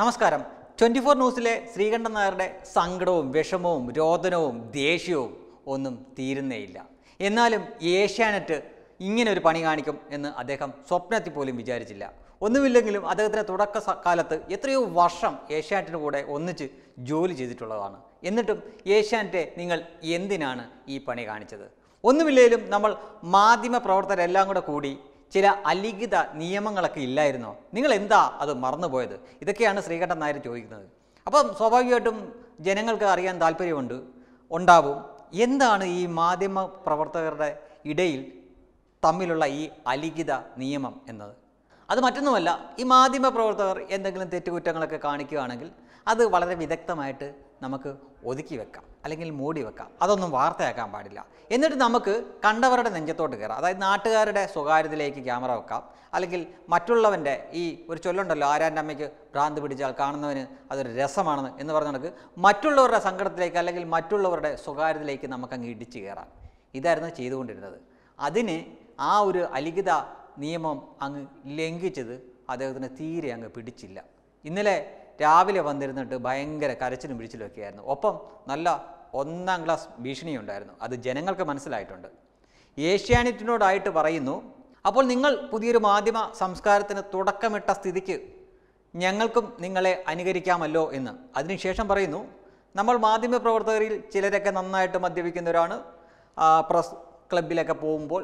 നമസ്കാരം twenty four ന്യൂസിലെ Sreekandan നായരുടെ സങ്കടവും വിഷമവും രോദനവും ദേഷ്യവും ഒന്നും തീരുന്നേയില്ല എന്നാലും ഏഷ്യാനെറ്റ് ഇങ്ങനെ ഒരു പണി കാണിക്കും എന്ന് അദ്ദേഹം സ്വപ്നത്തിൽ പോലും വിചാരിച്ചില്ല ഒന്നുമില്ലെങ്കിലും അദ്ദേഹത്തിൻ്റെ തുടക്ക കാലത്ത് എത്രയോ വർഷം ഏഷ്യാനെറ്റിന് കൂടെ ഒന്നിച്ച് ജോലി ചെയ്തിട്ടുള്ളതാണ് എന്നിട്ടും ഏഷ്യാനെറ്റെ നിങ്ങൾ എന്തിനാണ് ഈ പണി കാണിച്ചത് ഒന്നുമില്ലെങ്കിലും നമ്മൾ മാധ്യമ പ്രവർത്തകരെല്ലാം കൂടെ കൂടി ചില അലിഖിത നിയമങ്ങളൊക്കെ ഇല്ലായിരുന്നോ നിങ്ങൾ എന്താ അത് മറന്നുപോയത് ഇതൊക്കെയാണ് ശ്രീകണ്ഠൻ നായർ ചോദിക്കുന്നത് അപ്പം സ്വാഭാവികമായിട്ടും ജനങ്ങൾക്ക് അറിയാൻ താല്പര്യമുണ്ട് ഉണ്ടാവും എന്താണ് ഈ മാധ്യമ പ്രവർത്തകരുടെ ഇടയിൽ തമ്മിലുള്ള ഈ അലിഖിത നിയമം എന്നത് അത് മറ്റൊന്നുമല്ല ഈ മാധ്യമ പ്രവർത്തകർ എന്തെങ്കിലും തെറ്റുകുറ്റങ്ങളൊക്കെ കാണിക്കുകയാണെങ്കിൽ അത് വളരെ വിദഗ്ധമായിട്ട് നമുക്ക് ഒതുക്കി വെക്കാം അല്ലെങ്കിൽ മൂടി വെക്കാം അതൊന്നും വാർത്തയാക്കാൻ പാടില്ല എന്നിട്ട് നമുക്ക് കണ്ടവരുടെ നെഞ്ചത്തോട്ട് കയറാം അതായത് നാട്ടുകാരുടെ സ്വകാര്യതയിലേക്ക് ക്യാമറ വെക്കാം അല്ലെങ്കിൽ മറ്റുള്ളവൻ്റെ ഈ ഒരു ചൊല്ലുണ്ടല്ലോ ആരാൻ്റെ അമ്മയ്ക്ക് ഭ്രാന്ത് പിടിച്ചാൽ കാണുന്നവന് അതൊരു രസമാണെന്ന് എന്ന് പറഞ്ഞു നമുക്ക് മറ്റുള്ളവരുടെ സങ്കടത്തിലേക്ക് അല്ലെങ്കിൽ മറ്റുള്ളവരുടെ സ്വകാര്യതയിലേക്ക് നമുക്ക് അങ്ങ് ഇടിച്ചു കയറാം ഇതായിരുന്നു ചെയ്തുകൊണ്ടിരുന്നത് അതിന് ആ ഒരു അലിഖിത നിയമം അങ്ങ് ലംഘിച്ചത് അദ്ദേഹത്തിന് തീരെ അങ്ങ് പിടിച്ചില്ല ഇന്നലെ രാവിലെ വന്നിരുന്നിട്ട് ഭയങ്കര കരച്ചിലും പിടിച്ചിലൊക്കെ ആയിരുന്നു ഒപ്പം നല്ല ഒന്നാം ക്ലാസ് ഭീഷണിയുണ്ടായിരുന്നു അത് ജനങ്ങൾക്ക് മനസ്സിലായിട്ടുണ്ട് ഏഷ്യാനെറ്റിനോടായിട്ട് പറയുന്നു അപ്പോൾ നിങ്ങൾ പുതിയൊരു മാധ്യമ സംസ്കാരത്തിന് തുടക്കമിട്ട സ്ഥിതിക്ക് ഞങ്ങൾക്കും നിങ്ങളെ അനുകരിക്കാമല്ലോ എന്ന് അതിനുശേഷം പറയുന്നു നമ്മൾ മാധ്യമ പ്രവർത്തകരിൽ ചിലരൊക്കെ നന്നായിട്ട് മദ്യപിക്കുന്നവരാണ് പ്രസ് ക്ലബിലൊക്കെ പോകുമ്പോൾ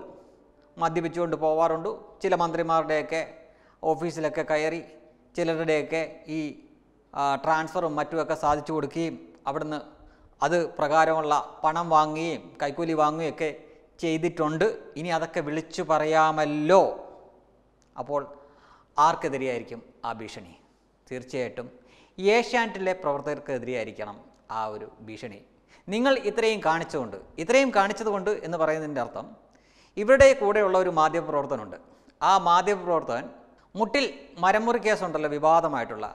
മദ്യപിച്ചുകൊണ്ട് പോവാറുണ്ട് ചില മന്ത്രിമാരുടെയൊക്കെ ഓഫീസിലൊക്കെ കയറി ചിലരുടെയൊക്കെ ഈ ട്രാൻസ്ഫറും മറ്റുമൊക്കെ സാധിച്ചു കൊടുക്കുകയും അവിടുന്ന് അത് പ്രകാരമുള്ള പണം വാങ്ങുകയും കൈക്കൂലി വാങ്ങുകയൊക്കെ ചെയ്തിട്ടുണ്ട് ഇനി അതൊക്കെ വിളിച്ചു പറയാമല്ലോ അപ്പോൾ ആർക്കെതിരെയായിരിക്കും ആ ഭീഷണി തീർച്ചയായിട്ടും ഏഷ്യാനെറ്റിലെ പ്രവർത്തകർക്കെതിരെയായിരിക്കണം ആ ഒരു ഭീഷണി നിങ്ങൾ ഇത്രയും കാണിച്ചുകൊണ്ട് ഇത്രയും കാണിച്ചതുകൊണ്ട് എന്ന് പറയുന്നതിൻ്റെ അർത്ഥം ഇവരുടെ കൂടെയുള്ള ഒരു മാധ്യമപ്രവർത്തനമുണ്ട് ആ മാധ്യമപ്രവർത്തകൻ മുട്ടിൽ മരമുറി കേസുണ്ടല്ലോ വിവാദമായിട്ടുള്ള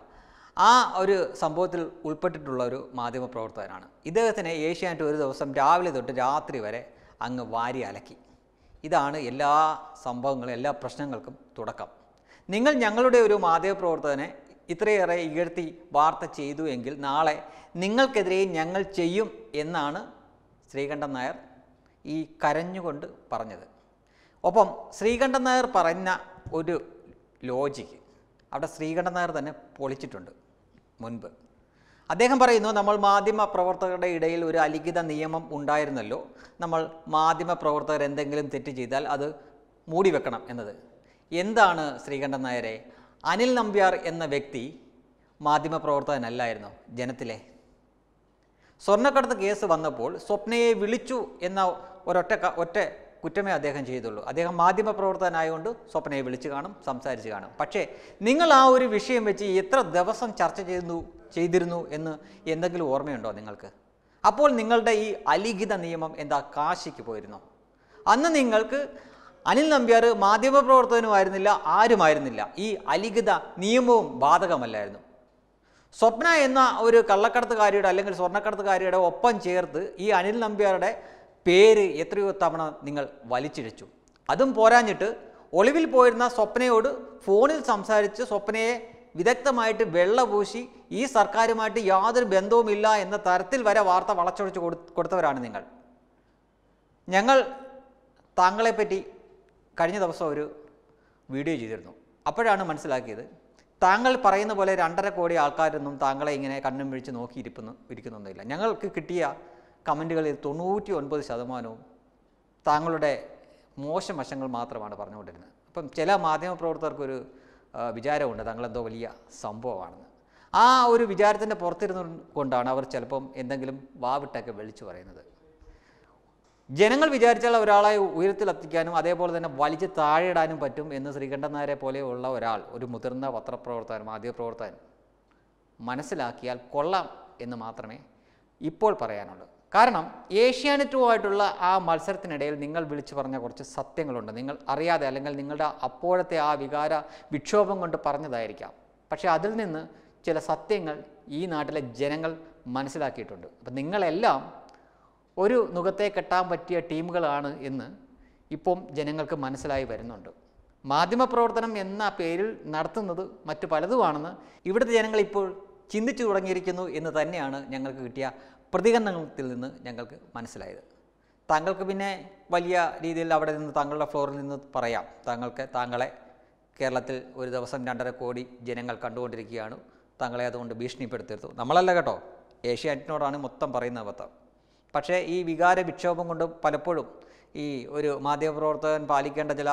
ആ ഒരു സംഭവത്തിൽ ഉൾപ്പെട്ടിട്ടുള്ള ഒരു മാധ്യമപ്രവർത്തകനാണ് ഇദ്ദേഹത്തിന് ഏഷ്യാനെറ്റ് ഒരു ദിവസം രാവിലെ തൊട്ട് രാത്രി വരെ അങ്ങ് വാരി അലക്കി ഇതാണ് എല്ലാ സംഭവങ്ങളും എല്ലാ പ്രശ്നങ്ങൾക്കും തുടക്കം നിങ്ങൾ ഞങ്ങളുടെ ഒരു മാധ്യമപ്രവർത്തകനെ ഇത്രയേറെ ഇകഴ്ത്തി വാർത്ത ചെയ്തു എങ്കിൽ നാളെ നിങ്ങൾക്കെതിരെ ഞങ്ങൾ ചെയ്യും എന്നാണ് ശ്രീകണ്ഠൻ നായർ ഈ കരഞ്ഞുകൊണ്ട് പറഞ്ഞത് ഒപ്പം ശ്രീകണ്ഠൻ നായർ പറഞ്ഞ ഒരു ലോജിക്ക് അവിടെ ശ്രീകണ്ഠൻ നായർ തന്നെ പൊളിച്ചിട്ടുണ്ട് മുൻപ് അദ്ദേഹം പറയുന്നു നമ്മൾ മാധ്യമ പ്രവർത്തകരുടെ ഇടയിൽ ഒരു അലിഖിത നിയമം ഉണ്ടായിരുന്നല്ലോ നമ്മൾ മാധ്യമ പ്രവർത്തകർ എന്തെങ്കിലും തെറ്റ് ചെയ്താൽ അത് മൂടി വെക്കണം എന്നത് എന്താണ് ശ്രീകണ്ഠൻ നായരെ അനിൽ നമ്പ്യാർ എന്ന വ്യക്തി മാധ്യമ പ്രവർത്തകനല്ലായിരുന്നു ജനത്തിലെ സ്വർണ്ണക്കടത്ത് കേസ് വന്നപ്പോൾ സ്വപ്നയെ വിളിച്ചു എന്ന ഒരൊറ്റ ഒറ്റ കുറ്റമേ അദ്ദേഹം ചെയ്തുള്ളൂ അദ്ദേഹം മാധ്യമപ്രവർത്തകനായതുകൊണ്ട് സ്വപ്നയെ വിളിച്ചു കാണും സംസാരിച്ച് കാണും പക്ഷേ നിങ്ങൾ ആ ഒരു വിഷയം വെച്ച് എത്ര ദിവസം ചർച്ച ചെയ്യുന്നു ചെയ്തിരുന്നു എന്ന് എന്തെങ്കിലും ഓർമ്മയുണ്ടോ നിങ്ങൾക്ക് അപ്പോൾ നിങ്ങളുടെ ഈ അലിഖിത നിയമം എന്താ കാശിക്ക് പോയിരുന്നോ അന്ന് നിങ്ങൾക്ക് അനിൽ നമ്പ്യാർ മാധ്യമപ്രവർത്തകനുമായിരുന്നില്ല ആരുമായിരുന്നില്ല ഈ അലിഖിത നിയമവും ബാധകമല്ലായിരുന്നു സ്വപ്ന എന്ന ഒരു കള്ളക്കടത്തുകാരിയുടെ അല്ലെങ്കിൽ സ്വർണ്ണക്കടത്തുകാരിയുടെ ഒപ്പം ചേർത്ത് ഈ അനിൽ നമ്പ്യാരുടെ പേര് എത്രയോ തവണ നിങ്ങൾ വലിച്ചിഴച്ചു അതും പോരാഞ്ഞിട്ട് ഒളിവിൽ പോയിരുന്ന സ്വപ്നയോട് ഫോണിൽ സംസാരിച്ച് സ്വപ്നയെ വിദഗ്ധമായിട്ട് വെള്ളപൂശി ഈ സർക്കാരുമായിട്ട് യാതൊരു ബന്ധവുമില്ല എന്ന തരത്തിൽ വരെ വാർത്ത വളച്ചൊടിച്ച് കൊടുത്തവരാണ് നിങ്ങൾ ഞങ്ങൾ താങ്കളെപ്പറ്റി കഴിഞ്ഞ ദിവസം ഒരു വീഡിയോ ചെയ്തിരുന്നു അപ്പോഴാണ് മനസ്സിലാക്കിയത് താങ്കൾ പറയുന്ന പോലെ രണ്ടര കോടി ആൾക്കാരൊന്നും താങ്കളെ ഇങ്ങനെ കണ്ണും വിഴിച്ച് നോക്കിയിരിക്കുന്നു ഇരിക്കുന്നൊന്നുമില്ല ഞങ്ങൾക്ക് കിട്ടിയ കമൻറ്റുകളിൽ തൊണ്ണൂറ്റി ഒൻപത് ശതമാനവും താങ്കളുടെ മോശം വശങ്ങൾ മാത്രമാണ് പറഞ്ഞുകൊണ്ടിരുന്നത് അപ്പം ചില മാധ്യമപ്രവർത്തകർക്കൊരു വിചാരമുണ്ട് തങ്ങളെന്തോ വലിയ സംഭവമാണെന്ന് ആ ഒരു വിചാരത്തിൻ്റെ പുറത്തിരുന്നു കൊണ്ടാണ് അവർ ചിലപ്പം എന്തെങ്കിലും വാവിട്ടൊക്കെ വിളിച്ചു പറയുന്നത് ജനങ്ങൾ വിചാരിച്ചാൽ ഒരാളെ ഉയരത്തിലെത്തിക്കാനും അതേപോലെ തന്നെ വലിച്ച് താഴെയിടാനും പറ്റും എന്ന് ശ്രീകണ്ഠൻ പോലെയുള്ള ഒരാൾ ഒരു മുതിർന്ന പത്രപ്രവർത്തകൻ മാധ്യമപ്രവർത്തകൻ മനസ്സിലാക്കിയാൽ കൊള്ളാം എന്ന് മാത്രമേ ഇപ്പോൾ പറയാനുള്ളൂ കാരണം ഏഷ്യാനെറ്റുമായിട്ടുള്ള ആ മത്സരത്തിനിടയിൽ നിങ്ങൾ വിളിച്ചു പറഞ്ഞ കുറച്ച് സത്യങ്ങളുണ്ട് നിങ്ങൾ അറിയാതെ അല്ലെങ്കിൽ നിങ്ങളുടെ അപ്പോഴത്തെ ആ വികാര വിക്ഷോഭം കൊണ്ട് പറഞ്ഞതായിരിക്കാം പക്ഷേ അതിൽ നിന്ന് ചില സത്യങ്ങൾ ഈ നാട്ടിലെ ജനങ്ങൾ മനസ്സിലാക്കിയിട്ടുണ്ട് അപ്പം നിങ്ങളെല്ലാം ഒരു മുഖത്തെ കെട്ടാൻ പറ്റിയ ടീമുകളാണ് എന്ന് ഇപ്പം ജനങ്ങൾക്ക് മനസ്സിലായി വരുന്നുണ്ട് മാധ്യമപ്രവർത്തനം എന്ന പേരിൽ നടത്തുന്നത് മറ്റു പലതുമാണെന്ന് ഇവിടുത്തെ ജനങ്ങൾ ഇപ്പോൾ ചിന്തിച്ചു തുടങ്ങിയിരിക്കുന്നു എന്ന് തന്നെയാണ് ഞങ്ങൾക്ക് കിട്ടിയ പ്രതികരണത്തിൽ നിന്ന് ഞങ്ങൾക്ക് മനസ്സിലായത് താങ്കൾക്ക് പിന്നെ വലിയ രീതിയിൽ അവിടെ നിന്ന് താങ്കളുടെ ഫ്ലോറിൽ നിന്ന് പറയാം താങ്കൾക്ക് താങ്കളെ കേരളത്തിൽ ഒരു ദിവസം രണ്ടര കോടി ജനങ്ങൾ കണ്ടുകൊണ്ടിരിക്കുകയാണ് താങ്കളെ അതുകൊണ്ട് ഭീഷണിപ്പെടുത്തിയെടുത്തു നമ്മളല്ല കേട്ടോ ഏഷ്യാനെറ്റിനോടാണ് മൊത്തം പറയുന്ന അബദ്ധം പക്ഷേ ഈ വികാര വിക്ഷോഭം കൊണ്ട് പലപ്പോഴും ഈ ഒരു മാധ്യമപ്രവർത്തകൻ പാലിക്കേണ്ട ചില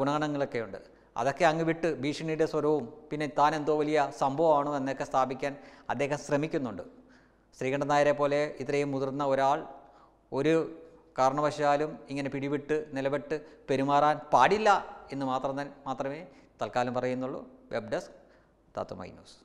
ഗുണഗണങ്ങളൊക്കെ ഉണ്ട് അതൊക്കെ അങ്ങ് വിട്ട് ഭീഷണിയുടെ സ്വരവും പിന്നെ താൻ എന്തോ വലിയ സംഭവമാണോ എന്നൊക്കെ സ്ഥാപിക്കാൻ അദ്ദേഹം ശ്രമിക്കുന്നുണ്ട് ശ്രീകണ്ഠൻ നായരെ പോലെ ഇത്രയും മുതിർന്ന ഒരാൾ ഒരു കാരണവശാലും ഇങ്ങനെ പിടിവിട്ട് നിലപെട്ട് പെരുമാറാൻ പാടില്ല എന്ന് മാത്രം മാത്രമേ തൽക്കാലം പറയുന്നുള്ളൂ വെബ് ഡെസ്ക് താത്തുമായി ന്യൂസ്